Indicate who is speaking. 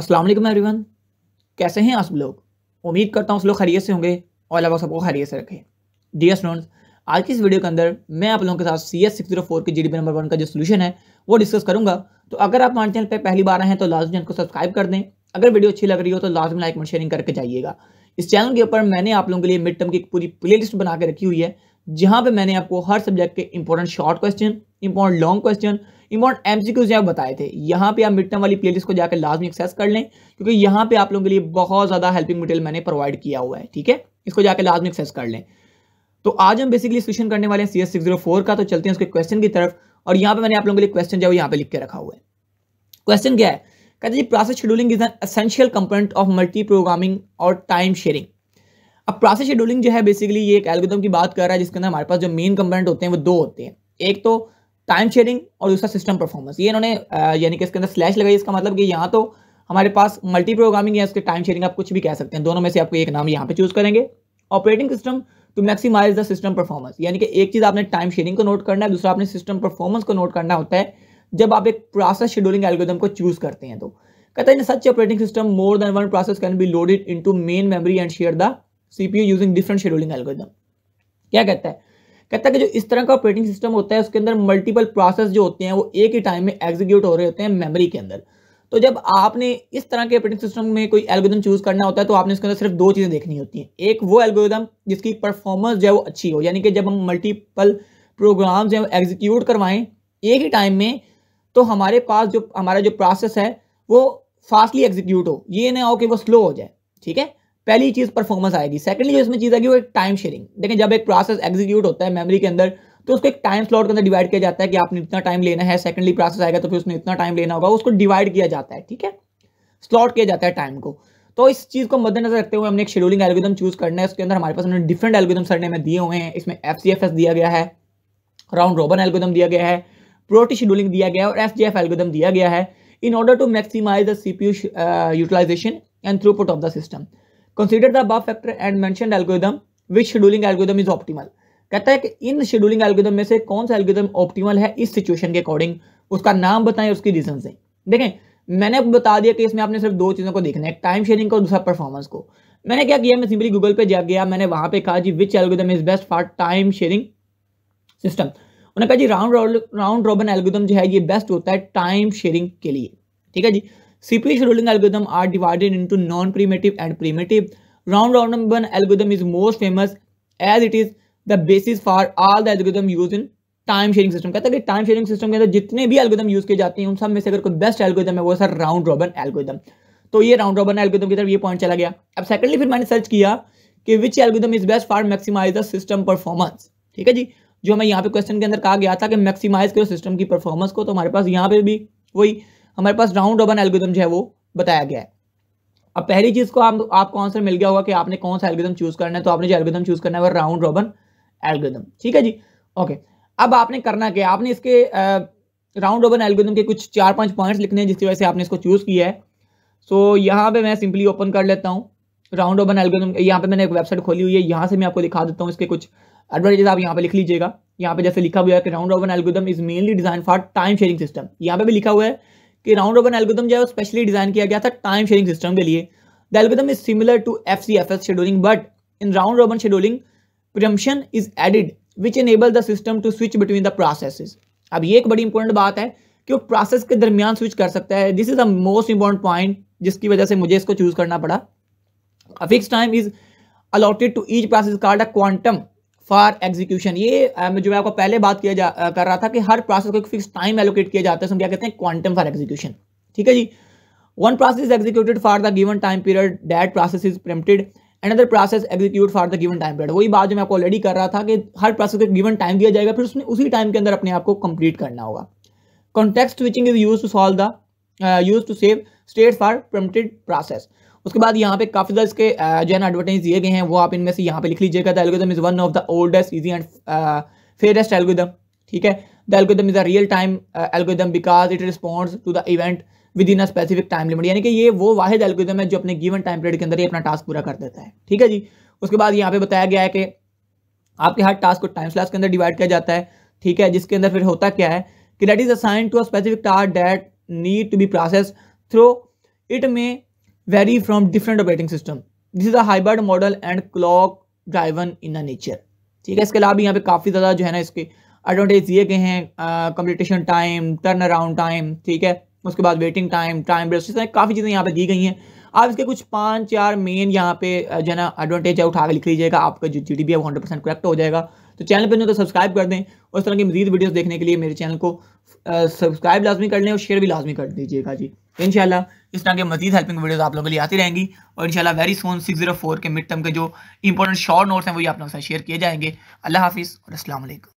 Speaker 1: अस्सलाम वालेकुम एवरीवन कैसे हैं आप लोग उम्मीद करता हूँ आप लोग खैरियत से होंगे और अलावा सबको खैरियत से रखें डियर स्टूडेंट्स आज की इस वीडियो के अंदर मैं आप लोगों के साथ C S six zero four के जी नंबर वन का जो सोल्यूशन है वो डिस्कस करूंगा तो अगर आप हमारे चैनल पर पहली बार आए हैं तो लाजमी चैनल को सब्सक्राइब कर दें अगर वीडियो अच्छी लग रही हो तो लाजमी लाइक और शेयरिंग करके जाइएगा इस चैनल के ऊपर मैंने आप लोगों के लिए मिड टर्म की पूरी प्ले लिस्ट बना के रखी हुई है जहाँ पर मैंने आपको हर सब्जेक्ट के important short question important long question important MCQs जो बताए थे यहाँ पे आप मिड टर्म वाली प्लेलिस्ट को जाकर लाजमी एक्सेस कर लें क्योंकि यहाँ पे आप लोगों के लिए बहुत ज़्यादा हेल्पिंग मटेरियल मैंने प्रोवाइड किया हुआ है ठीक है इसको जाकर लाजमी एक्सेस कर लें तो आज हम बेसिकली सोशन करने वाले हैं सी एस का तो चलते हैं उसके क्वेश्चन की तरफ और यहाँ पे मैंने आप लोगों के लिए क्वेश्चन जो यहाँ पे लिख के रखा हुआ है क्वेश्चन क्या है कहते जी process scheduling is an essential component of multi programming और टाइम शेयरिंग अब प्रोसेस शेड्यूलिंग जो है बेसिकली ये एक एल्गोदम की बात कर रहा है जिसके अंदर हमारे पास जो मेन कंपोनेंट होते हैं वो दो होते हैं एक तो टाइम शेयरिंग और दूसरा सिस्टम परफॉर्मेंस ये इन्होंने यानी कि इसके अंदर स्लैश लगाई इसका मतलब कि यहाँ तो हमारे पास मल्टी प्रोग्रामिंग या इसके टाइम शेयरिंग आप कुछ भी कह सकते हैं दोनों में से आपको एक नाम यहाँ पे चूज करेंगे operating system to maximize the system performance यानी कि एक चीज़ आपने टाइम शेयरिंग को नोट करना है दूसरा आपने सिस्टम परफॉर्मेंस को नोट करना होता है जब आप एक प्रोसेस शेड्यूलिंग एल्गोदम को चूज करते हैं तो कहते हैं such operating system more than one process can be loaded in main memory and share the C using different scheduling algorithm क्या कहता है कहता है कि जो इस तरह का ऑपरेटिंग सिस्टम होता है उसके अंदर मल्टीपल प्रोसेस जो होते हैं वो एक ही टाइम में एग्जीक्यूट हो रहे होते हैं मेमोरी के अंदर तो जब आपने इस तरह के ऑपरेटिंग सिस्टम में कोई एल्गोदम चूज करना होता है तो आपने उसके अंदर सिर्फ दो चीज़ें देखनी होती हैं एक वो एल्गोदम जिसकी परफॉर्मेंस जो है वो अच्छी हो यानी कि जब हम मल्टीपल प्रोग्राम जो एग्जीक्यूट करवाएं एक ही टाइम में तो हमारे पास जो हमारा जो प्रोसेस है वो फास्टली एग्जीक्यूट हो ये ना हो कि वो स्लो हो जाए ठीक है पहली चीज़ परफॉर्मेंस आएगी सेकेंडली जो इसमें चीज़ आएगी वो एक टाइम शेयरिंग देखें जब एक प्रोसेस एग्जीक्यूट होता है मेमोरी के अंदर तो उसको एक टाइम स्लॉट के अंदर डिवाइड किया जाता है कि आपने इतना टाइम लेना है सेकेंडली प्रोसेस आएगा तो फिर उसने इतना टाइम लेना होगा उसको डिवाइड किया जाता है ठीक है स्लॉट किया जाता है टाइम को तो इस चीज़ को मद्देनजर रखते हुए हमने एक शेड्यूलिंग एल्गोदम चूज करना है उसके अंदर हमारे पास हमने डिफरेंट एल्गोदम सर में दिए हुए हैं इसमें एफ दिया गया है राउंड रोबन एल्गोदम दिया गया है प्रोटी शेड्यूलिंग दिया गया है और एफ जी एल्गोदम दिया गया है in order to maximize the CPU utilization and throughput of the system consider the above factor and मैं algorithm which scheduling algorithm is optimal कहता है कि इन शेड्यूलिंग एल्गोदम में से कौन सा एल्गोदम ऑप्टीमल है इस सिचुएशन के अकॉर्डिंग उसका नाम बताएं उसकी रीजन से देखें मैंने आपको बता दिया कि इसमें आपने सिर्फ दो चीज़ों को देखना है टाइम शेयरिंग को और दूसरा परफॉर्मेंस को मैंने क्या किया मैं सिंपली गूगल पे जा गया मैंने वहाँ पे कहा जी which algorithm is best for time sharing system उन्होंने कहा जी राउंड राउंड रॉबन एल्गोदम जो है ये बेस्ट होता है टाइम शेयरिंग के लिए ठीक है जी CPH rolling algorithm are divided into non-primitive and primitive. Round robin algorithm is most famous as it is the basis for all the algorithm used in time sharing system कहता है कि time sharing system के अंदर जितने भी algorithm use किए जाते हैं उन सब में से अगर कोई बेस्ट एल्गोदम है वो सर राउंड रॉबन एल्गोदम तो ये राउंड रॉबन एल्गोदम की तरफ ये पॉइंट चला गया अब सेकंडली फिर मैंने सर्च किया कि which algorithm is best for maximize the system performance ठीक है जी जो हमें यहाँ पे क्वेश्चन के अंदर कहा गया था कि मैक्सिमाइज करो सिस्टम की परफॉर्मेंस को तो हमारे पास यहाँ पे भी वही हमारे पास राउंड रॉबन एल्गोदम जो है वो बताया गया है अब पहली चीज को आप, आपको आंसर मिल गया होगा कि आपने कौन सा एल्गोदम चूज करना है तो आपने जो एल्गोदम चूज करना है वो राउंड रॉबन एल्गोदम ठीक है जी ओके अब आपने करना क्या आपने इसके राउंड रॉबन एल्गोदम के कुछ चार पांच पॉइंट्स लिखने हैं जिसकी वजह से आपने इसको चूज किया है सो so, यहाँ पे मैं सिंपली ओपन कर लेता हूँ राउंड ओबन एल्गोदम यहाँ पे मैंने एक वेबसाइट खोली हुई है यहाँ से मैं आपको दिखा देता हूँ इसके कुछ एडवर्टाइजेस आप यहाँ पे लिख लीजिएगा यहाँ पे जैसे लिखा हुआ है कि round robin algorithm is mainly design for time sharing system यहाँ पे भी लिखा हुआ है कि राउंड रॉबिन एल्गोदम जो है स्पेशली डिजाइन किया गया था टाइम शेयरिंग सिस्टम के लिए the algorithm is similar to F C F S scheduling but in round robin scheduling preemption is added which enable the system to switch between the process अब ये एक बड़ी important बात है कि वो प्रोसेस के दरमियान स्विच कर सकता है this is the most important point जिसकी वजह से मुझे इसको चूज करना पड़ा a fix time is allotted to each process called a quantum for execution ये जो मैं आपको पहले बात किया जा कर रहा था कि हर प्रोसेस को एक फिक्स टाइम एलोकेट किया जाता है उसमें क्या कहते हैं क्वांटम फॉर एग्जीक्यूशन ठीक है जी one process is executed for the given time period that process is preempted another process execute for the given time period वही बात जो मैं आपको ऑलरेडी कर रहा था कि हर प्रोसेस को गिवन टाइम दिया जाएगा फिर उसने उसी टाइम के अंदर अपने आप को कंप्लीट करना होगा context switching is use to solve the use to save state for preempted process उसके बाद यहाँ पे काफ़ी ज़्यादा इसके जो है ना एडवर्टाइज दिए गए हैं वो आप इनमें से यहाँ पे लिख लीजिएगा the algorithm is one of the oldest easy and fairest algorithm ठीक है the algorithm is a real time algorithm because it responds to the event within a specific time limit यानी कि ये वो वाहिद एलगोदम है जो अपने गिवन टाइम पीरियड के अंदर ही अपना टास्क पूरा कर देता है ठीक है जी उसके बाद यहाँ पे बताया गया है कि आपके हर टास्क को टाइम स्लैस के अंदर डिवाइड किया जाता है ठीक है जिसके अंदर फिर होता क्या है कि that is assign to a specific task that need to be process through it में vary from different operating system. This is a hybrid model and clock driven in nature nature. ठीक है इसके अलावा भी यहाँ पे काफ़ी ज़्यादा जो है ना इसके एडवांटेज दिए गए हैं completion time turnaround time ठीक है उसके बाद वेटिंग टाइम टाइम काफ़ी चीज़ें यहाँ पे दी गई हैं आप इसके कुछ पांच चार मेन यहाँ पे जो है ना एडवांटेज है उठा के लिख लीजिएगा आपका जो जी है वो हंड्रेड परसेंट करेक्ट हो जाएगा तो चैनल पर तो सब्सक्राइब कर दें उस तरह की मजीद वीडियोज़ देखने के लिए मेरे चैनल को सब्सक्राइब लाजमी कर लें और शेयर भी लाजमी कर दीजिएगा जी इन इस तरह के मजीद हेल्पिंग वीडियोस आप लोगों के लिए आती रहेंगी और इंशाल्लाह very soon six zero four के मिड टर्म के जो इंपॉर्टेंट शॉर्ट नोट्स हैं वो ये आप लोगों के साथ शेयर किए जाएंगे अल्लाह हाफिज़ और असलम